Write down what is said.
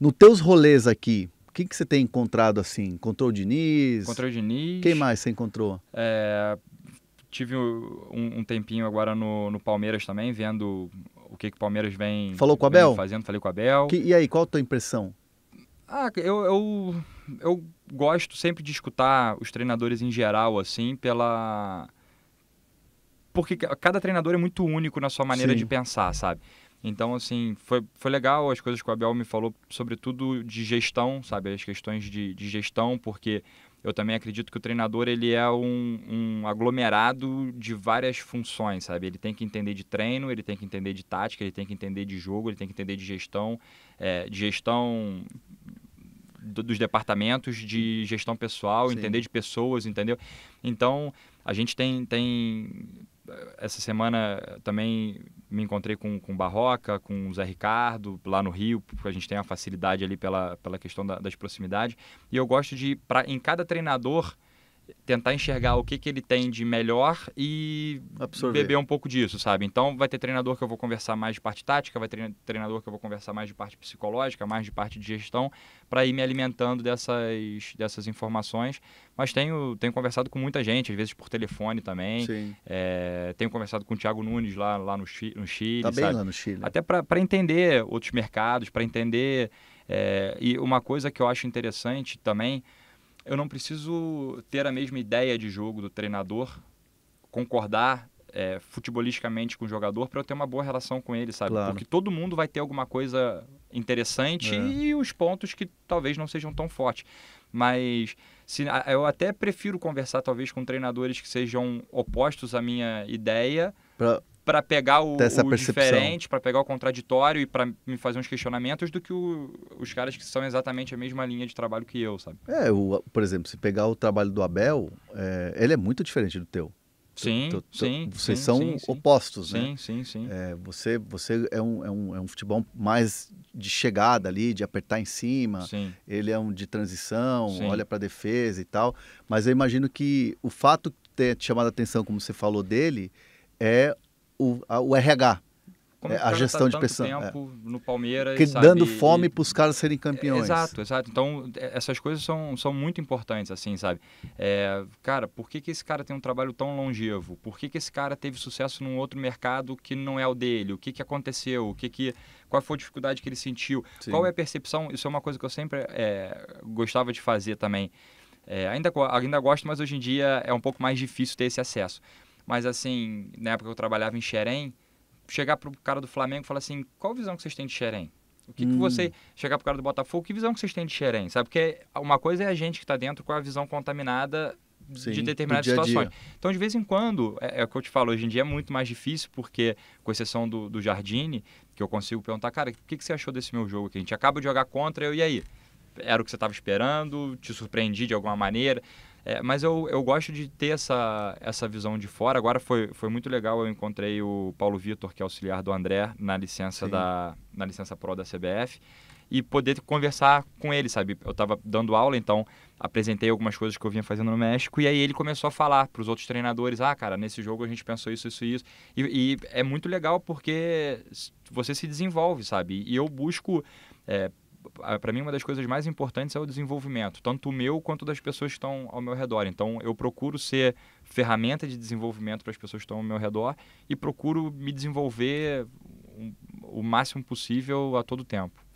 Nos teus rolês aqui, o que, que você tem encontrado assim? Encontrou o Diniz? Encontrou o Diniz. Quem mais você encontrou? É, tive um, um, tempinho agora no, no Palmeiras também, vendo o que, que o Palmeiras vem, Falou com a Abel? fazendo. Falei com o Abel. Que, e aí, qual a tua impressão? Ah, eu, eu, eu gosto sempre de escutar os treinadores em geral, assim, pela. Porque cada treinador é muito único na sua maneira Sim. de pensar, sabe? Então, assim, foi, foi legal as coisas que o Abel me falou, sobretudo de gestão, sabe? As questões de, de gestão, porque eu também acredito que o treinador ele é um, um, aglomerado de várias funções, sabe? Ele tem que entender de treino, ele tem que entender de tática, ele tem que entender de jogo, ele tem que entender de gestão, é, de gestão do, dos departamentos de gestão pessoal, Sim. entender de pessoas, entendeu? Então, a gente tem, tem essa semana também me encontrei com, com Barroca, com o Zé Ricardo, lá no Rio, porque a gente tem uma facilidade ali pela, pela questão da, das proximidades. E eu gosto de, pra, em cada treinador, tentar enxergar o que, que ele tem de melhor e Absorver. beber um pouco disso, sabe? Então vai ter treinador que eu vou conversar mais de parte tática, vai ter treinador que eu vou conversar mais de parte psicológica, mais de parte de gestão, para ir me alimentando dessas, dessas informações. Mas tenho, tenho conversado com muita gente, às vezes por telefone também. É, tenho conversado com o Thiago Nunes lá, lá no, Chile, no Chile. Tá bem sabe? lá no Chile. Até para entender outros mercados, para entender. É, e uma coisa que eu acho interessante também eu não preciso ter a mesma ideia de jogo do treinador, concordar é, futebolisticamente com o jogador para eu ter uma boa relação com ele, sabe? Claro. Porque todo mundo vai ter alguma coisa interessante é. e os pontos que talvez não sejam tão fortes. Mas se, eu até prefiro conversar talvez com treinadores que sejam opostos à minha ideia. Pra para pegar o, o diferente, para pegar o contraditório e para me fazer uns questionamentos do que o, os caras que são exatamente a mesma linha de trabalho que eu, sabe? É, o, por exemplo, se pegar o trabalho do Abel, é, ele é muito diferente do teu. Sim, sim. Vocês sim, são sim, opostos, sim, né? Sim, sim, sim. É, você você é, um, é, um, é um futebol mais de chegada ali, de apertar em cima. Sim. Ele é um de transição, olha para defesa e tal. Mas eu imagino que o fato de ter chamado a atenção, como você falou dele, é o, a, o RH. Como é, a tá gestão tá de pessoas. é. no Palmeiras. Que, sabe, dando fome e... para os caras serem campeões. Exato, exato. Então, é, essas coisas são, são muito importantes, assim, sabe? É, cara, por que, que esse cara tem um trabalho tão longevo? Por que, que esse cara teve sucesso num outro mercado que não é o dele? O que, que aconteceu? O que que, qual foi a dificuldade que ele sentiu? Sim. Qual é a percepção? Isso é uma coisa que eu sempre é, gostava de fazer também. É, ainda, ainda gosto, mas hoje em dia é um pouco mais difícil ter esse acesso. Mas assim, na época que eu trabalhava em Xerém, chegar pro cara do Flamengo e falar assim, qual visão que vocês têm de Xerém? O que, hum. que você chegar pro cara do Botafogo, que visão que vocês têm de Xerém? Sabe? Porque uma coisa é a gente que está dentro com a visão contaminada Sim, de determinadas situações. Então, de vez em quando, é, é, o que eu te falo, hoje em dia é muito mais difícil, porque, com exceção do, do Jardine, que eu consigo perguntar, cara, o que, que você achou desse meu jogo aqui? A gente acaba de jogar contra eu, e aí? Era o que você estava esperando? Te surpreendi de alguma maneira? É, mas eu, eu gosto de ter essa, essa visão de fora. Agora foi, foi muito legal, eu encontrei o Paulo Vitor, que é auxiliar do André, na licença, da, na licença pro da CBF, e poder conversar com ele, sabe? Eu estava dando aula, então apresentei algumas coisas que eu vinha fazendo no México, e aí ele começou a falar para os outros treinadores, ah, cara, nesse jogo a gente pensou isso, isso, isso. E, e é muito legal porque você se desenvolve, sabe? E eu busco... É, para mim, uma das coisas mais importantes é o desenvolvimento, tanto o meu quanto das pessoas que estão ao meu redor. Então, eu procuro ser ferramenta de desenvolvimento para as pessoas que estão ao meu redor e procuro me desenvolver o máximo possível a todo tempo.